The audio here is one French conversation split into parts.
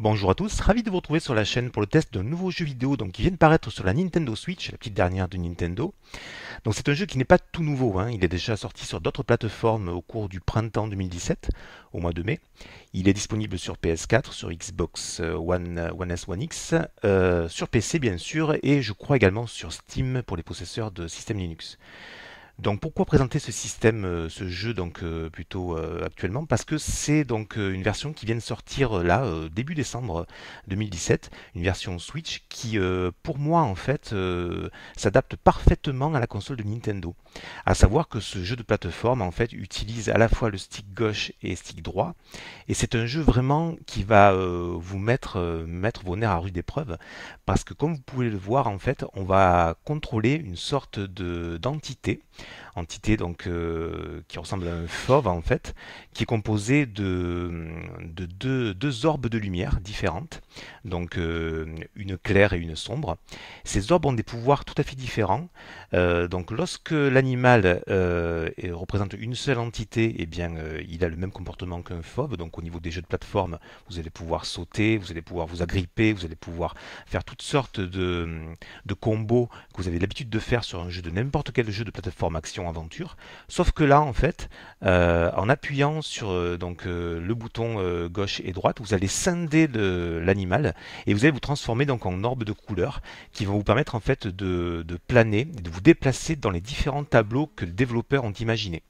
Bonjour à tous, ravi de vous retrouver sur la chaîne pour le test d'un nouveau jeu vidéo donc, qui vient de paraître sur la Nintendo Switch, la petite dernière de Nintendo. Donc c'est un jeu qui n'est pas tout nouveau, hein. il est déjà sorti sur d'autres plateformes au cours du printemps 2017, au mois de mai. Il est disponible sur PS4, sur Xbox euh, One, euh, One S, One X, euh, sur PC bien sûr, et je crois également sur Steam pour les possesseurs de systèmes Linux. Donc pourquoi présenter ce système, euh, ce jeu donc euh, plutôt euh, actuellement Parce que c'est donc une version qui vient de sortir là début décembre 2017, une version Switch qui pour moi en fait s'adapte parfaitement à la console de Nintendo. À savoir que ce jeu de plateforme en fait utilise à la fois le stick gauche et stick droit et c'est un jeu vraiment qui va vous mettre mettre vos nerfs à rude épreuve parce que comme vous pouvez le voir en fait, on va contrôler une sorte de d'entité entité donc, euh, qui ressemble à un fauve en fait, qui est composé de, de deux, orbes de lumière différentes, donc euh, une claire et une sombre. Ces orbes ont des pouvoirs tout à fait différents. Euh, donc lorsque l'animal représente une seule entité, et eh bien, il a le même comportement qu'un fauve. Donc au niveau des jeux de plateforme, vous allez pouvoir sauter, vous allez pouvoir vous agripper, vous allez pouvoir faire toutes sortes de, de combos que vous avez l'habitude de faire sur un jeu de n'importe quel jeu de plateforme action-aventure. Sauf que là, en fait, euh, en appuyant sur euh, donc, euh, le bouton gauche et droite, vous allez scinder l'animal et vous allez vous transformer donc, en orbe de couleur qui vont vous permettre en fait de, planer, de vous déplacer dans les différents tableaux que le développeur ont imaginé.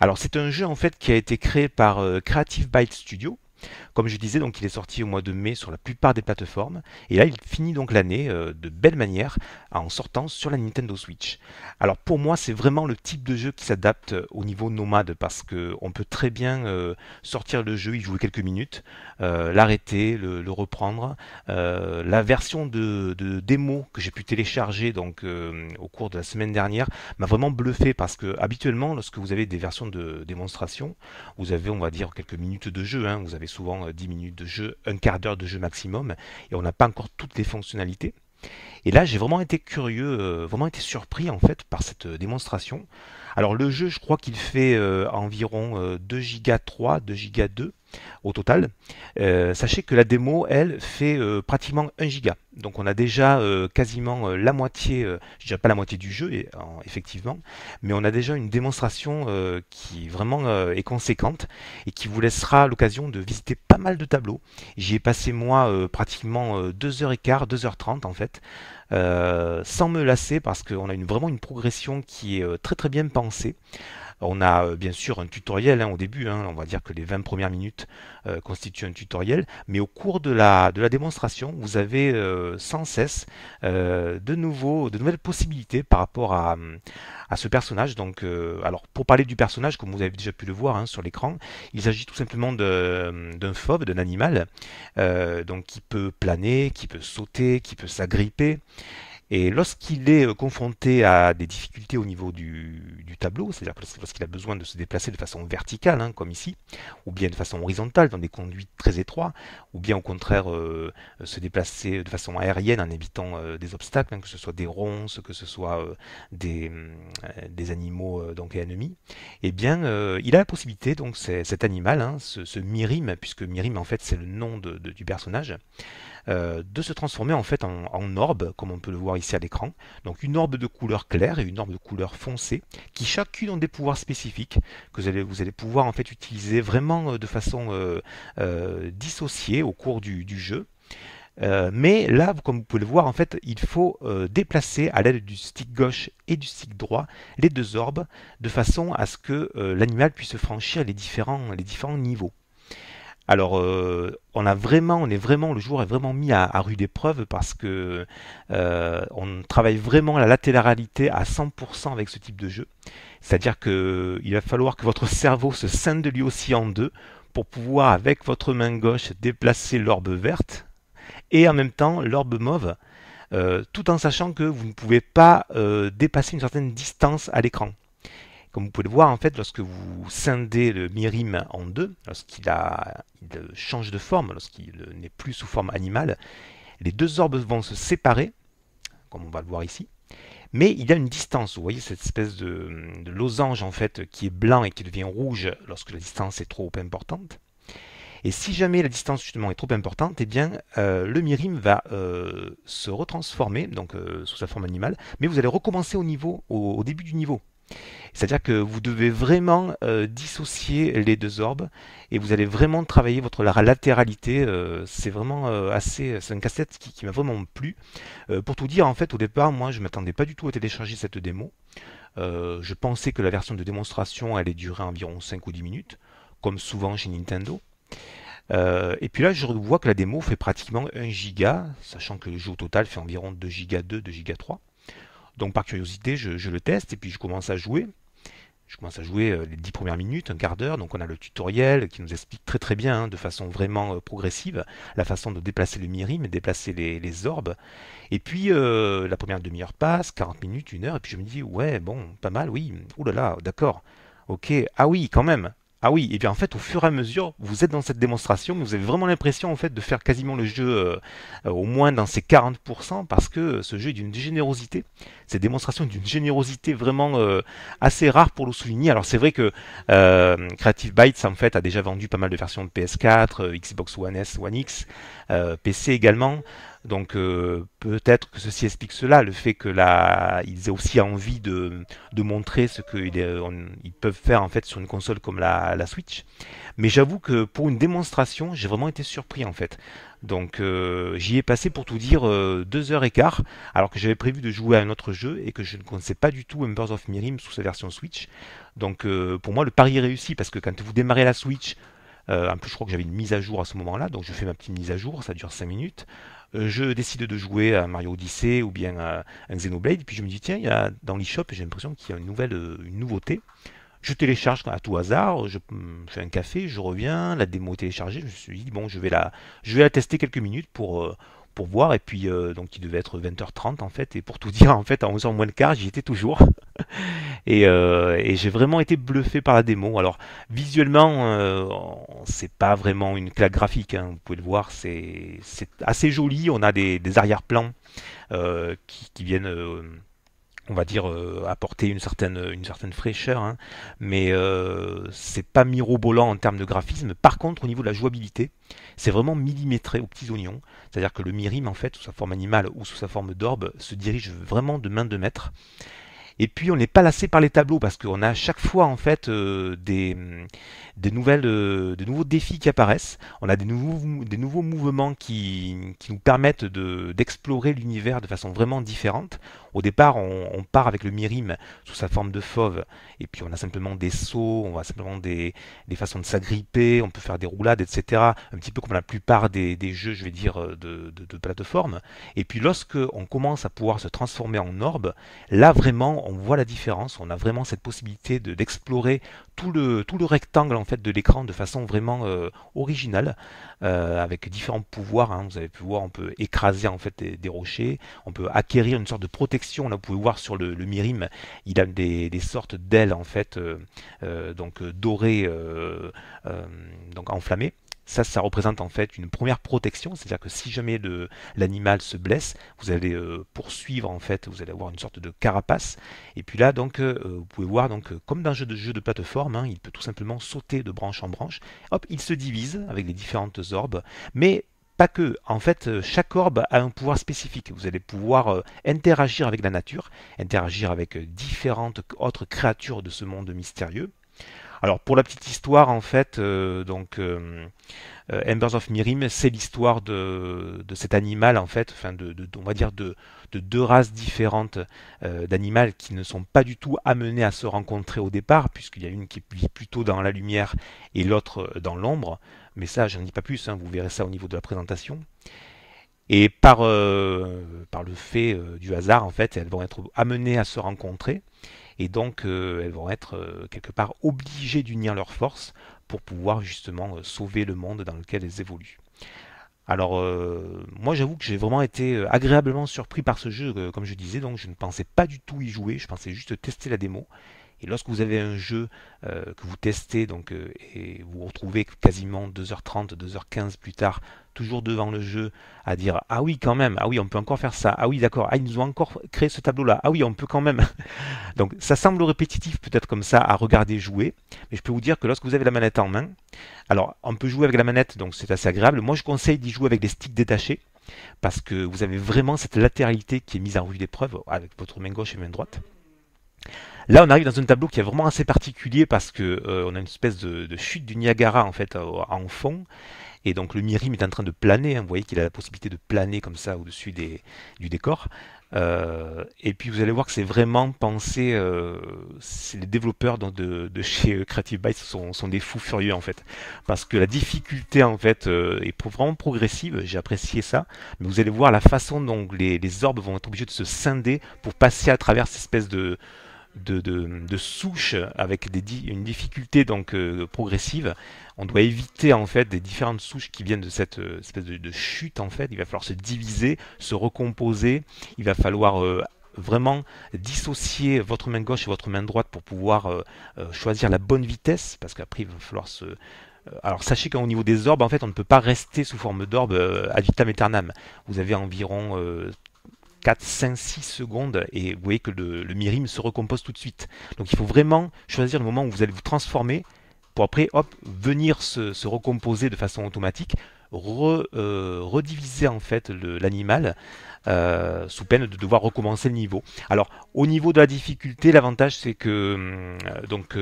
Alors c'est un jeu en fait qui a été créé par Creative Byte Studio, comme je disais, donc il est sorti au mois de mai sur la plupart des plateformes, et là il finit donc l'année euh, de belle manière en sortant sur la Nintendo Switch. Alors pour moi c'est vraiment le type de jeu qui s'adapte euh, au niveau nomade, parce qu'on peut très bien euh, sortir le jeu, y jouer quelques minutes, l'arrêter, le, reprendre. la version de, démo que j'ai pu télécharger donc au cours de la semaine dernière m'a vraiment bluffé, parce que habituellement lorsque vous avez des versions de démonstration, vous avez on va dire quelques minutes de jeu, hein, vous avez souvent 10 euh, minutes de jeu, un quart d'heure de jeu maximum, et on n'a pas encore toutes les fonctionnalités. Et là, j'ai vraiment été curieux, euh, vraiment été surpris en fait par cette euh, démonstration. Alors le jeu, je crois qu'il fait environ 2,3 2 giga 3, 2 giga 2 au total. Euh, sachez que la démo, elle, fait euh, pratiquement 1 giga. Donc on a déjà euh, quasiment la moitié, je pas la moitié du jeu, et, effectivement, mais on a déjà une démonstration qui vraiment est conséquente et qui vous laissera l'occasion de visiter pas mal de tableaux. J'y ai passé moi pratiquement 2h15, 2h30 en fait. sans me lasser parce qu'on a vraiment une progression qui est très très bien pensée. On a euh, bien sûr un tutoriel hein, au début, hein. on va dire que les 20 premières minutes euh, constituent un tutoriel, mais au cours de la, démonstration, vous avez euh, sans cesse de, nouvelles possibilités par rapport à, hum, ce personnage. Donc, alors pour parler du personnage, comme vous avez déjà pu le voir hein, sur l'écran, il s'agit tout simplement hum, d'un phobe, d'un animal, donc qui peut planer, qui peut sauter, qui peut s'agripper. Et lorsqu'il est euh, confronté à des difficultés au niveau du, tableau, c'est-à-dire lorsqu'il a besoin de se déplacer de façon verticale, hein, comme ici, ou bien de façon horizontale, dans des conduites très étroits, ou bien au contraire euh, se déplacer de façon aérienne en évitant euh, des obstacles, hein, que ce soit des ronces, que ce soit des, des, animaux donc ennemis, eh bien il a la possibilité, donc cet animal, hein, ce, Mirim puisque Mirim en fait c'est le nom du personnage, de se transformer en fait en orbe, comme on peut le voir ici à l'écran. Donc une orbe de couleur claire et une orbe de couleur foncée qui chacune ont des pouvoirs spécifiques que vous allez, vous pouvoir en fait utiliser vraiment euh, de façon euh, euh, dissociée au cours du, jeu. mais là, comme vous pouvez le voir, en fait, il faut déplacer à l'aide du stick gauche et du stick droit les deux orbes de façon à ce que l'animal puisse franchir les différents, les différents niveaux. Alors, euh, on a vraiment, on est vraiment, le joueur est vraiment mis à, rude épreuve parce que euh, on travaille vraiment la latéralité à 100% avec ce type de jeu. C'est-à-dire qu'il va falloir que votre cerveau se scinde lui aussi en deux pour pouvoir, avec votre main gauche, déplacer l'orbe verte et en même temps l'orbe mauve, euh, tout en sachant que vous ne pouvez pas dépasser une certaine distance à l'écran. Comme vous pouvez le voir, en fait, lorsque vous scindez le mirim en deux, lorsqu'il change de forme, lorsqu'il n'est plus sous forme animale, les deux orbes vont se séparer, comme on va le voir ici, mais il y a une distance. Vous voyez cette espèce de, losange en fait qui est blanc et qui devient rouge lorsque la distance est trop importante. Et si jamais la distance justement est trop importante, eh bien euh, le mirim va euh, se retransformer donc euh, sous sa forme animale, mais vous allez recommencer au niveau, au début du niveau. C'est-à-dire que vous devez vraiment euh, dissocier les deux orbes et vous allez vraiment travailler votre latéralité. Euh, c'est vraiment euh, assez. C'est un cassette qui, m'a vraiment plu. pour tout dire, en fait, au départ, moi, je ne m'attendais pas du tout à télécharger cette démo. je pensais que la version de démonstration allait durer environ 5 ou 10 minutes, comme souvent chez Nintendo. et puis là, je vois que la démo fait pratiquement 1 giga, sachant que le jeu total fait environ 2 giga 2, 2 giga 3. Donc par curiosité, je, le teste et puis je commence à jouer. Je commence à jouer euh, les 10 premières minutes, un quart d'heure. Donc on a le tutoriel qui nous explique très très bien, hein, de façon vraiment euh, progressive, la façon de déplacer le mirim, déplacer les, orbes. Et puis euh, la première demi-heure passe, 40 minutes, une heure, et puis je me dis ouais bon, pas mal, oui. oulala, là là, d'accord. Ok, ah oui, quand même. Ah oui, et bien en fait, au fur et à mesure, vous êtes dans cette démonstration, vous avez vraiment l'impression en fait de faire quasiment le jeu euh, au moins dans ses 40% parce que ce jeu est d'une générosité. Cette démonstration est d'une générosité vraiment euh, assez rare pour le souligner. Alors c'est vrai que euh, Creative Bytes en fait a déjà vendu pas mal de versions de PS4, Xbox One S, One X, PC également. Donc euh, peut-être que ceci explique cela, le fait que là, ils aient aussi envie de, montrer ce qu'ils euh, peuvent faire en fait sur une console comme la, Switch. Mais j'avoue que pour une démonstration, j'ai vraiment été surpris en fait. Donc euh, j'y ai passé pour tout dire deux heures et quart, alors que j'avais prévu de jouer à un autre jeu et que je ne connaissais pas du tout Embers of Mirim sous sa version Switch. Donc pour moi le pari est réussi parce que quand vous démarrez la Switch, en euh, plus, je crois que j'avais une mise à jour à ce moment-là, donc je fais ma petite mise à jour, ça dure 5 minutes. Euh, je décide de jouer à Mario Odyssey ou bien à un Xenoblade, puis je me dis, tiens, il y a, dans l'eShop, j'ai l'impression qu'il y a une nouvelle euh, une nouveauté. Je télécharge à tout hasard, je mm, fais un café, je reviens, la démo est téléchargée, je me suis dit, bon, je vais la, je vais la tester quelques minutes pour pour voir. Et puis, donc, il devait être 20h30 en fait. Et pour tout dire, en fait, en 11 moins de quart, j'y étais toujours. Euh, et, j'ai vraiment été bluffé par la démo. Alors, visuellement, euh, c'est pas vraiment une claque graphique. Hein. Vous pouvez le voir, c'est assez joli. On a des, arrière-plans euh, qui, viennent on va dire apporter une certaine fraîcheur hein. mais c'est pas mirobolant en termes de graphisme par contre au niveau de la jouabilité c'est vraiment millimétré aux petits oignons c'est à dire que le mirim en fait sous sa forme animale ou sous sa forme d'orbe se dirige vraiment de main de maître et puis on n'est pas lassé par les tableaux parce qu'on a à chaque fois en fait euh, mm, des, nouvelles, euh, nouveaux défis qui apparaissent. On a des nouveaux, mouvements qui, nous permettent d'explorer l'univers de façon vraiment différente. Au départ, on, part avec le mirim sous sa forme de fauve, et puis on a simplement des sauts, on a simplement des, façons de s'agripper, on peut faire des roulades, etc. Un petit peu comme la plupart des, jeux, je vais dire, de, de, plateforme. Et puis lorsque on commence à pouvoir se transformer en orbe, là vraiment, on voit la différence, on a vraiment cette possibilité d'explorer tout le, tout le rectangle en fait de l'écran de façon vraiment euh, originale euh, avec différents pouvoirs hein. vous avez pu voir on peut écraser en fait des, rochers on peut acquérir une sorte de protection là vous pouvez voir sur le, Mirim il a des, sortes d'ailes en fait euh, donc dorées donc enflammées ça, ça représente en fait une première protection, c'est-à-dire que si jamais l'animal se blesse, vous allez euh, poursuivre en fait, vous allez avoir une sorte de carapace. Et puis là, donc, euh, vous pouvez voir, donc, euh, comme dans un jeu de jeu de plateforme, hein, il peut tout simplement sauter de branche en branche. Hop, il se divise avec les différentes orbes, mais pas que, en fait, chaque orbe a un pouvoir spécifique. Vous allez pouvoir interagir avec la nature, interagir avec différentes autres créatures de ce monde mystérieux. Alors pour la petite histoire, en fait, euh, donc euh, euh, Embers of Mirim, c'est l'histoire de, cet animal, en fait, de, on va dire de, deux races différentes d'animaux qui ne sont pas du tout amenés à se rencontrer au départ, puisqu'il y a une qui est plutôt dans la lumière et l'autre dans l'ombre. Mais ça, je n'en dis pas plus, hein, vous verrez ça au niveau de la présentation. Et par, par le fait du hasard, en fait, elles vont être amenées à se rencontrer et donc euh, elles vont être euh, quelque part obligées d'unir leurs forces pour pouvoir justement euh, sauver le monde dans lequel elles évoluent. Alors moi j'avoue que j'ai vraiment été agréablement surpris par ce jeu, comme je disais, donc je ne pensais pas du tout y jouer, je pensais juste tester la démo. Et lorsque vous avez un jeu euh, que vous testez donc, euh, et vous vous retrouvez quasiment 2h30, 2h15 plus tard, toujours devant le jeu, à dire Ah oui, quand même, ah oui, on peut encore faire ça, ah oui, d'accord, ah, ils nous ont encore créé ce tableau-là, ah oui, on peut quand même. donc ça semble répétitif peut-être comme ça à regarder jouer, mais je peux vous dire que lorsque vous avez la manette en main, alors on peut jouer avec la manette, donc c'est assez agréable. Moi, je conseille d'y jouer avec des sticks détachés parce que vous avez vraiment cette latéralité qui est mise en rude d'épreuve avec votre main gauche et main droite. Là, on arrive dans un tableau qui est vraiment assez particulier parce que euh, on a une espèce de, chute du Niagara en fait en fond. Et donc le Mirim est en train de planer. Hein. Vous voyez qu'il a la possibilité de planer comme ça au-dessus du décor. Euh, et puis vous allez voir que c'est vraiment pensé. Euh, les développeurs de, chez Creative Byte sont, des fous furieux en fait, parce que la difficulté en fait est vraiment progressive. J'ai apprécié ça, mais vous allez voir la façon dont les, les, orbes vont être obligés de se scinder pour passer à travers cette espèce de, de, souches avec des une difficulté donc euh, progressive, on doit éviter en fait des différentes souches qui viennent de cette euh, espèce de, chute en fait. Il va falloir se diviser, se recomposer. Il va falloir euh, vraiment dissocier votre main gauche et votre main droite pour pouvoir choisir la bonne vitesse, parce qu'après il va falloir se alors sachez qu'au niveau des orbes, en fait, on ne peut pas rester sous forme d'orbe à ad vitam aeternam. Vous avez environ 4, 5, 6 secondes et vous voyez que le, mirim se recompose tout de suite. Donc il faut vraiment choisir le moment où vous allez vous transformer pour après hop, venir se, recomposer de façon automatique, euh, rediviser en fait l'animal euh, sous peine de devoir recommencer le niveau. Alors au niveau de la difficulté, l'avantage c'est que euh, donc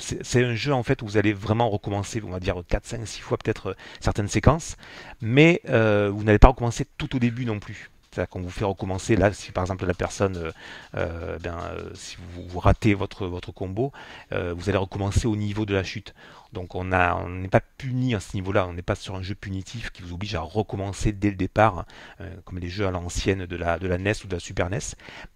c'est un jeu en fait où vous allez vraiment recommencer, on va dire 4, 5, 6 fois peut-être certaines séquences, mais vous n'allez pas recommencer tout au début non plus. C'est-à-dire qu'on vous fait recommencer. Là, si par exemple la personne, euh, euh, ben, euh, si vous, ratez votre, votre combo, vous allez recommencer au niveau de la chute. Donc on n'est pas puni à ce niveau-là, on n'est pas sur un jeu punitif qui vous oblige à recommencer dès le départ, euh, comme les jeux à l'ancienne de la, de la NES ou de la Super NES.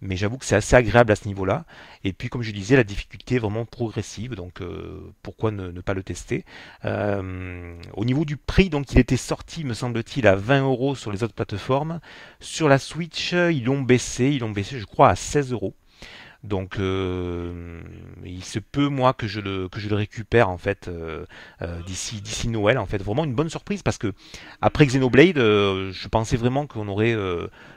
Mais j'avoue que c'est assez agréable à ce niveau-là. Et puis comme je disais, la difficulté est vraiment progressive, donc euh, pourquoi ne, pas le tester euh, Au niveau du prix, donc il était sorti, me semble-t-il, à 20 euros sur les autres plateformes. Sur la Switch, ils l'ont baissé, ils l'ont baissé je crois à 16 euros. Donc euh, il se peut moi que je le, récupère en fait euh, euh, d'ici d'ici Noël en fait. Vraiment une bonne surprise parce que après Xenoblade, je pensais vraiment qu'on aurait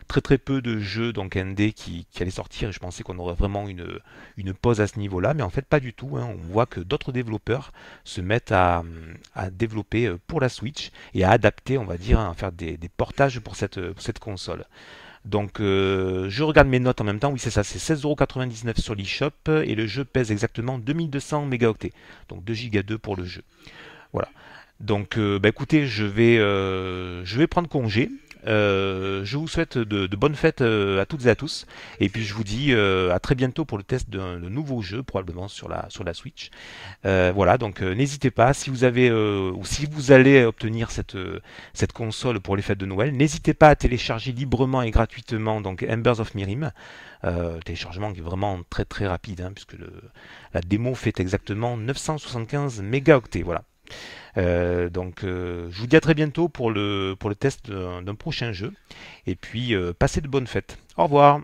très très peu de jeux donc ND qui, qui allaient sortir et je pensais qu'on aurait vraiment une, pause à ce niveau-là, mais en fait pas du tout. Hein. On voit que d'autres développeurs se mettent à, développer pour la Switch et à adapter, on va dire, hein, à faire des, portages pour cette console. Donc euh, je regarde mes notes en même temps, oui c'est ça, c'est 16,99€ sur l'eShop et le jeu pèse exactement 2200 mégaoctets, donc 2 giga 2 pour le jeu. Voilà. Donc euh, bah écoutez, je vais, euh, je vais prendre congé, euh, je vous souhaite de, bonnes fêtes euh, à toutes et à tous. Et puis je vous dis euh, à très bientôt pour le test d'un nouveau jeu, probablement sur la, sur la Switch. voilà, donc n'hésitez pas. Si vous avez ou si vous allez obtenir cette, cette console pour les fêtes de Noël, n'hésitez pas à télécharger librement et gratuitement donc Embers of Mirim. téléchargement qui est vraiment très très rapide, hein, puisque le, la démo fait exactement 975 mégaoctets. Voilà. Euh, donc euh, je vous dis à très bientôt pour le, pour le test d'un prochain jeu. Et puis euh, passez de bonnes fêtes. Au revoir